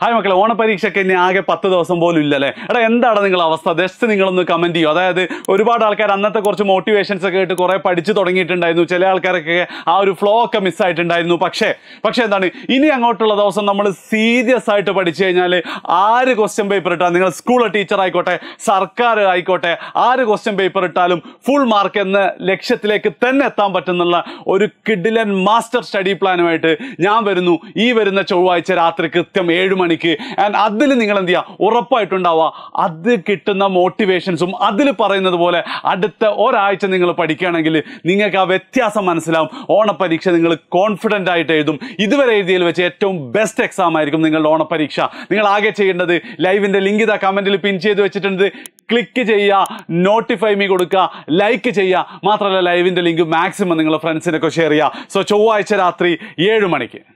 hi മക്കളെ ഓണപരീക്ഷയ്ക്ക് ഇനി ആകെ പത്ത് ദിവസം പോലും ഇല്ലല്ലേ എടാ എന്താണ് നിങ്ങളുടെ അവസ്ഥ ജസ്റ്റ് നിങ്ങളൊന്ന് കമൻറ്റ് ചെയ്യൂ അതായത് ഒരുപാട് ആൾക്കാർ അന്നത്തെ കുറച്ച് മോട്ടിവേഷൻസ് ഒക്കെ കേട്ട് കുറേ പഠിച്ചു തുടങ്ങിയിട്ടുണ്ടായിരുന്നു ചില ആൾക്കാരൊക്കെ ആ ഒരു ഫ്ലോ ഒക്കെ മിസ്സായിട്ടുണ്ടായിരുന്നു പക്ഷേ പക്ഷേ എന്താണ് ഇനി അങ്ങോട്ടുള്ള ദിവസം നമ്മൾ സീരിയസ് ആയിട്ട് പഠിച്ചു കഴിഞ്ഞാൽ ആര് ക്വസ്റ്റ്യൻ പേപ്പർ ഇട്ടാൽ നിങ്ങൾ സ്കൂൾ ടീച്ചർ ആയിക്കോട്ടെ സർക്കാർ ആയിക്കോട്ടെ ആര് ക്വസ്റ്റ്യൻ പേപ്പർ ഇട്ടാലും ഫുൾ മാർക്ക് എന്ന ലക്ഷ്യത്തിലേക്ക് തന്നെ എത്താൻ പറ്റുന്നുള്ള ഒരു കിഡിലൻ മാസ്റ്റർ സ്റ്റഡി പ്ലാനുമായിട്ട് ഞാൻ വരുന്നു ഈ വരുന്ന ചൊവ്വാഴ്ച രാത്രി കൃത്യം ഏഴ് മണിക്ക് ആൻഡ് അതിൽ നിങ്ങൾ എന്ത് ചെയ്യുക ഉറപ്പായിട്ടുണ്ടാവുക അത് കിട്ടുന്ന മോട്ടിവേഷൻസും അതിൽ പറയുന്നത് പോലെ അടുത്ത ഒരാഴ്ച നിങ്ങൾ പഠിക്കുകയാണെങ്കിൽ നിങ്ങൾക്ക് ആ വ്യത്യാസം മനസ്സിലാവും ഓണപ്പരീക്ഷ നിങ്ങൾ കോൺഫിഡൻ്റ് ആയിട്ട് എഴുതും ഇതുവരെ എഴുതിയതിൽ വെച്ച് ഏറ്റവും ബെസ്റ്റ് എക്സാം ആയിരിക്കും നിങ്ങളുടെ ഓണപ്പരീക്ഷ നിങ്ങൾ ആകെ ചെയ്യേണ്ടത് ലൈവിൻ്റെ ലിങ്ക് ഇതാ കമൻറ്റിൽ പിൻ ചെയ്ത് വെച്ചിട്ടുണ്ട് ക്ലിക്ക് ചെയ്യുക നോട്ടിഫൈ മീ കൊടുക്കുക ലൈക്ക് ചെയ്യുക മാത്രമല്ല ലൈവിൻ്റെ ലിങ്ക് മാക്സിമം നിങ്ങളുടെ ഫ്രണ്ട്സിനൊക്കെ ഷെയർ ചെയ്യുക സോ ചൊവ്വാഴ്ച രാത്രി ഏഴ് മണിക്ക്